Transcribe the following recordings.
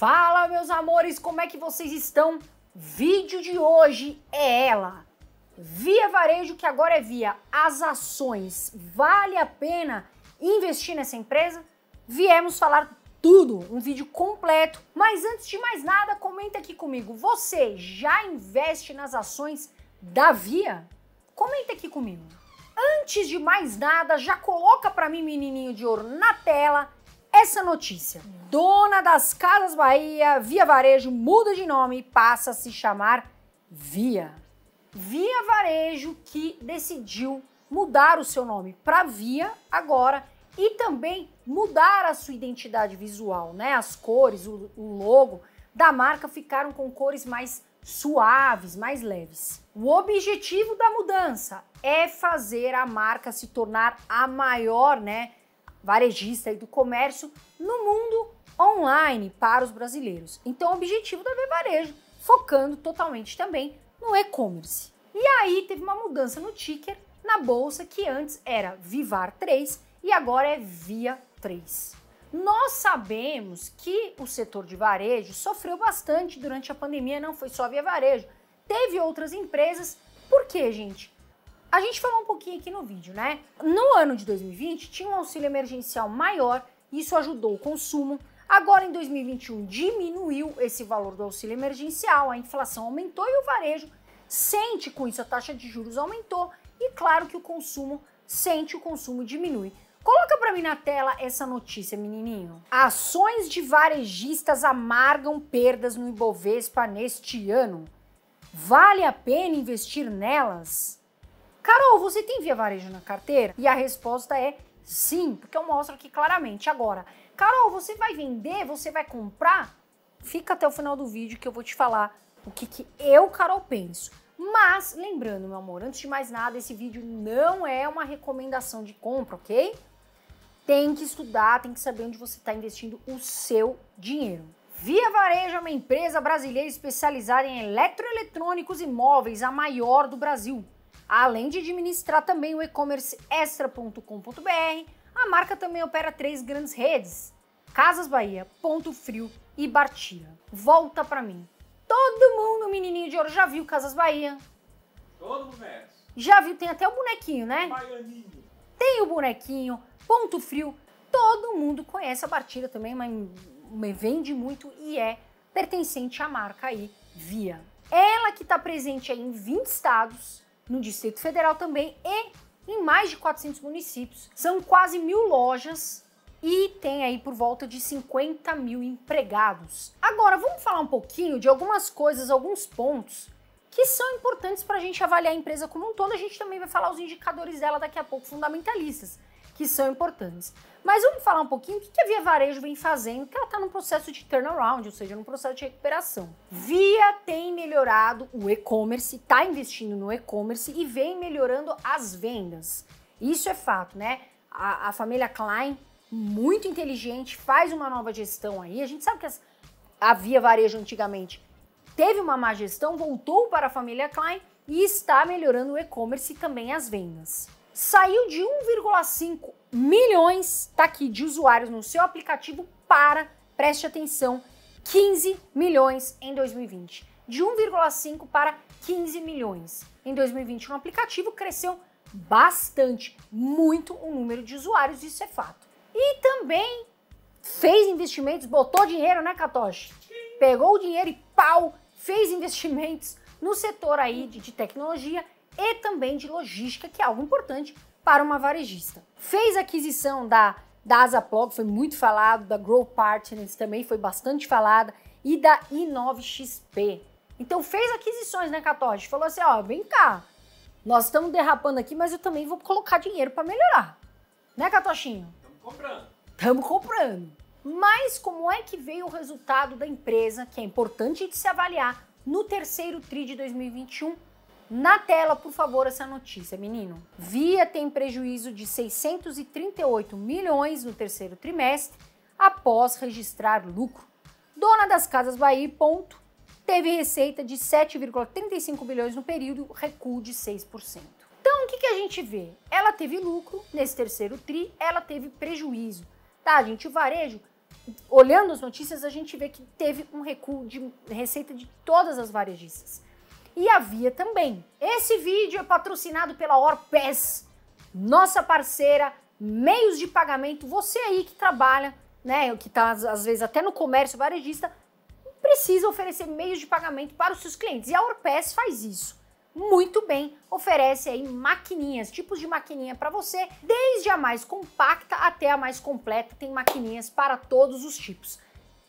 Fala, meus amores, como é que vocês estão? Vídeo de hoje é ela. Via Varejo, que agora é via as ações. Vale a pena investir nessa empresa? Viemos falar tudo, um vídeo completo. Mas antes de mais nada, comenta aqui comigo. Você já investe nas ações da Via? Comenta aqui comigo. Antes de mais nada, já coloca para mim, menininho de ouro, na tela essa notícia. Dona das Casas Bahia, Via Varejo muda de nome e passa a se chamar Via. Via Varejo que decidiu mudar o seu nome para Via agora e também mudar a sua identidade visual, né? As cores, o, o logo da marca ficaram com cores mais suaves, mais leves. O objetivo da mudança é fazer a marca se tornar a maior, né? varejista e do comércio no mundo online para os brasileiros. Então, o objetivo da Varejo, focando totalmente também no e-commerce. E aí teve uma mudança no ticker na bolsa que antes era Vivar 3 e agora é Via 3. Nós sabemos que o setor de varejo sofreu bastante durante a pandemia, não foi só Via Varejo. Teve outras empresas. Por quê, gente? A gente falou um pouquinho aqui no vídeo, né? No ano de 2020 tinha um auxílio emergencial maior, isso ajudou o consumo. Agora em 2021 diminuiu esse valor do auxílio emergencial, a inflação aumentou e o varejo sente com isso, a taxa de juros aumentou e claro que o consumo sente, o consumo diminui. Coloca para mim na tela essa notícia, menininho. Ações de varejistas amargam perdas no Ibovespa neste ano. Vale a pena investir nelas? Carol, você tem Via Varejo na carteira? E a resposta é sim, porque eu mostro aqui claramente. Agora, Carol, você vai vender? Você vai comprar? Fica até o final do vídeo que eu vou te falar o que, que eu, Carol, penso. Mas, lembrando, meu amor, antes de mais nada, esse vídeo não é uma recomendação de compra, ok? Tem que estudar, tem que saber onde você está investindo o seu dinheiro. Via Varejo é uma empresa brasileira especializada em eletroeletrônicos e móveis, a maior do Brasil. Além de administrar também o e-commerce extra.com.br, a marca também opera três grandes redes: Casas Bahia, Ponto Frio e Bartira. Volta para mim. Todo mundo, menininho de ouro, já viu Casas Bahia? Todo mundo conhece. Já viu, tem até o bonequinho, né? Baianinho. Tem o bonequinho, Ponto Frio. Todo mundo conhece a Bartira também, mas vende muito e é pertencente à marca aí, Via. Ela que está presente em 20 estados, no Distrito Federal também e em mais de 400 municípios. São quase mil lojas e tem aí por volta de 50 mil empregados. Agora vamos falar um pouquinho de algumas coisas, alguns pontos que são importantes para a gente avaliar a empresa como um todo. A gente também vai falar os indicadores dela daqui a pouco, fundamentalistas que são importantes. Mas vamos falar um pouquinho o que a Via Varejo vem fazendo, que ela está num processo de turnaround, ou seja, num processo de recuperação. Via tem melhorado o e-commerce, está investindo no e-commerce e vem melhorando as vendas. Isso é fato, né? A, a, família Klein, muito inteligente, faz uma nova gestão aí. A gente sabe que as, a Via Varejo antigamente teve uma má gestão, voltou para a família Klein e está melhorando o e-commerce e também as vendas saiu de 1,5 milhões tá aqui, de usuários no seu aplicativo para, preste atenção, 15 milhões em 2020. De 1,5 para 15 milhões. Em 2021, o aplicativo cresceu bastante, muito o número de usuários, isso é fato. E também fez investimentos, botou dinheiro, né, Katoshi? Pegou o dinheiro e pau, fez investimentos no setor aí de, de tecnologia e também de logística, que é algo importante para uma varejista. Fez aquisição da, da Azaplog, foi muito falado, da Grow Partners também foi bastante falada, e da i9XP. Então fez aquisições, né, 14? Falou assim, ó, vem cá, nós estamos derrapando aqui, mas eu também vou colocar dinheiro para melhorar. Né, Catochinho? Estamos comprando. Estamos comprando. Mas como é que veio o resultado da empresa, que é importante de se avaliar, no terceiro TRI de 2021, na tela, por favor, essa notícia, menino. Via tem prejuízo de 638 milhões no terceiro trimestre após registrar lucro. Dona das Casas Bahia, ponto, teve receita de 7,35 bilhões no período, recuo de 6%. Então, o que, que a gente vê? Ela teve lucro nesse terceiro tri, ela teve prejuízo. Tá, gente, o varejo olhando as notícias, a gente vê que teve um recuo de receita de todas as varejistas e a Via também. Esse vídeo é patrocinado pela Orpes, nossa parceira, meios de pagamento. Você aí que trabalha, né, que está às vezes até no comércio varejista, precisa oferecer meios de pagamento para os seus clientes. E a Orpes faz isso muito bem, oferece aí maquininhas, tipos de maquininha para você, desde a mais compacta até a mais completa, tem maquininhas para todos os tipos.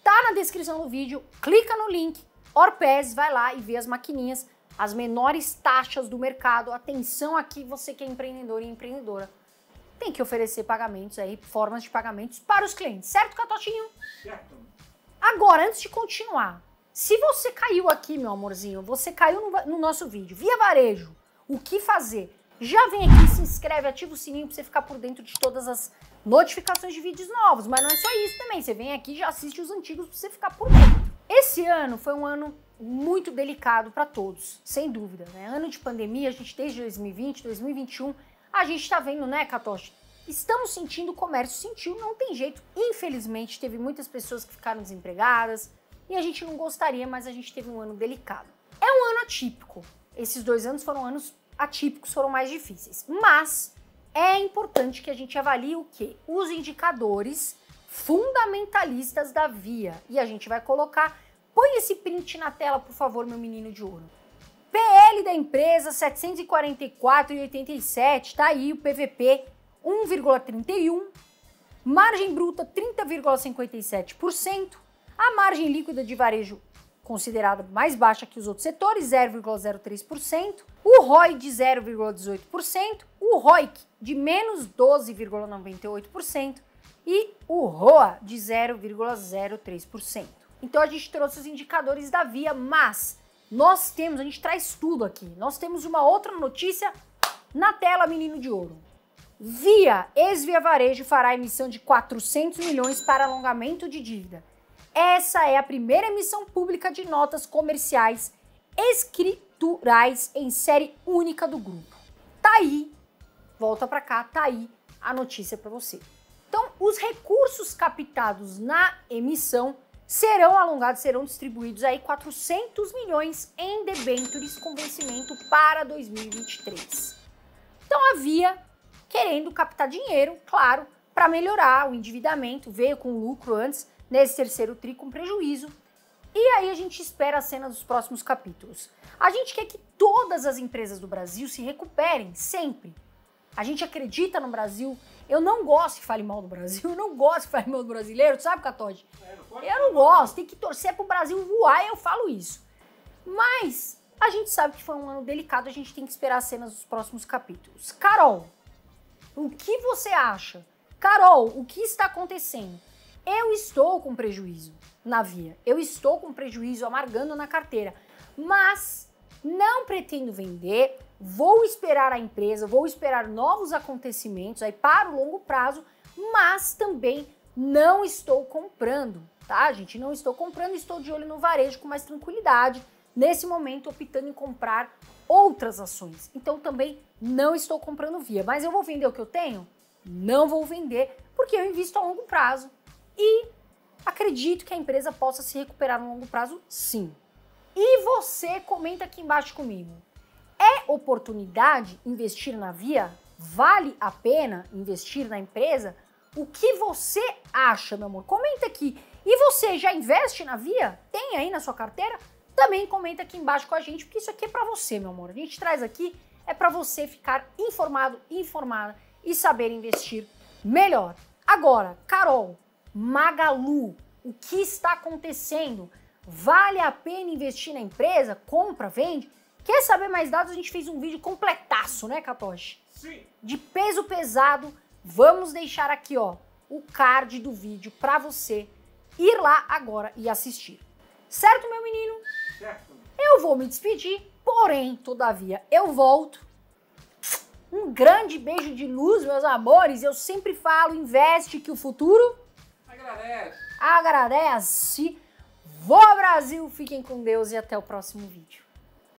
Tá na descrição do vídeo, clica no link, Orpes, vai lá e vê as maquininhas, as menores taxas do mercado. Atenção aqui, você que é empreendedor e empreendedora. Tem que oferecer pagamentos aí, formas de pagamentos para os clientes, certo, Catotinho? Certo. Agora, antes de continuar, se você caiu aqui, meu amorzinho, você caiu no, no nosso vídeo, via varejo, o que fazer? Já vem aqui, se inscreve, ativa o sininho para você ficar por dentro de todas as notificações de vídeos novos. Mas não é só isso também, você vem aqui e já assiste os antigos para você ficar por dentro. Esse ano foi um ano muito delicado para todos, sem dúvida. Né? Ano de pandemia, a gente desde 2020, 2021, a gente está vendo, né, Katoshi? Estamos sentindo, o comércio sentiu, não tem jeito. Infelizmente, teve muitas pessoas que ficaram desempregadas e a gente não gostaria, mas a gente teve um ano delicado. É um ano atípico. Esses dois anos foram anos atípicos, foram mais difíceis. Mas é importante que a gente avalie o quê? Os indicadores fundamentalistas da via. E a gente vai colocar. Põe esse print na tela, por favor, meu menino de ouro. PL da empresa 744,87, e tá aí o PVP 1,31, margem bruta 30,57%, a margem líquida de varejo considerada mais baixa que os outros setores, 0,03%, o ROI de 0,18%, o ROIC de menos 12,98%, e o ROA de 0,03%. Então a gente trouxe os indicadores da Via, mas nós temos, a gente traz tudo aqui. Nós temos uma outra notícia na tela, menino de ouro. Via, ex-Via Varejo, fará emissão de 400 milhões para alongamento de dívida. Essa é a primeira emissão pública de notas comerciais escriturais em série única do grupo. Tá aí, volta para cá, tá aí a notícia para você os recursos captados na emissão serão alongados, serão distribuídos aí 400 milhões em debêntures com vencimento para 2023. Então havia querendo captar dinheiro, claro, para melhorar o endividamento, veio com lucro antes, nesse terceiro tri com prejuízo. E aí a gente espera a cena dos próximos capítulos. A gente quer que todas as empresas do Brasil se recuperem sempre. A gente acredita no Brasil eu não gosto que fale mal do Brasil, eu não gosto que fale mal do brasileiro, sabe, Catoge? Eu não gosto, tem que torcer pro Brasil voar, eu falo isso. Mas a gente sabe que foi um ano delicado, a gente tem que esperar as cenas dos próximos capítulos. Carol, o que você acha? Carol, o que está acontecendo? Eu estou com prejuízo na via, eu estou com prejuízo amargando na carteira, mas não pretendo vender, vou esperar a empresa, vou esperar novos acontecimentos aí para o longo prazo, mas também não estou comprando, tá, gente? Não estou comprando, estou de olho no varejo com mais tranquilidade, nesse momento optando em comprar outras ações. Então também não estou comprando via, mas eu vou vender o que eu tenho? Não vou vender, porque eu invisto a longo prazo e acredito que a empresa possa se recuperar no longo prazo, sim. E você comenta aqui embaixo comigo. É oportunidade investir na Via? Vale a pena investir na empresa? O que você acha, meu amor? Comenta aqui. E você já investe na Via? Tem aí na sua carteira? Também comenta aqui embaixo com a gente, porque isso aqui é para você, meu amor. A gente traz aqui é para você ficar informado, informada e saber investir melhor. Agora, Carol, Magalu, o que está acontecendo? Vale a pena investir na empresa? Compra, vende? Quer saber mais dados? A gente fez um vídeo completaço, né, Katoshi? Sim. De peso pesado, vamos deixar aqui, ó, o card do vídeo para você ir lá agora e assistir. Certo, meu menino? Certo. Eu vou me despedir, porém, todavia, eu volto. Um grande beijo de luz, meus amores. Eu sempre falo, investe que o futuro agradece. Agradece Voa Brasil, fiquem com Deus e até o próximo vídeo.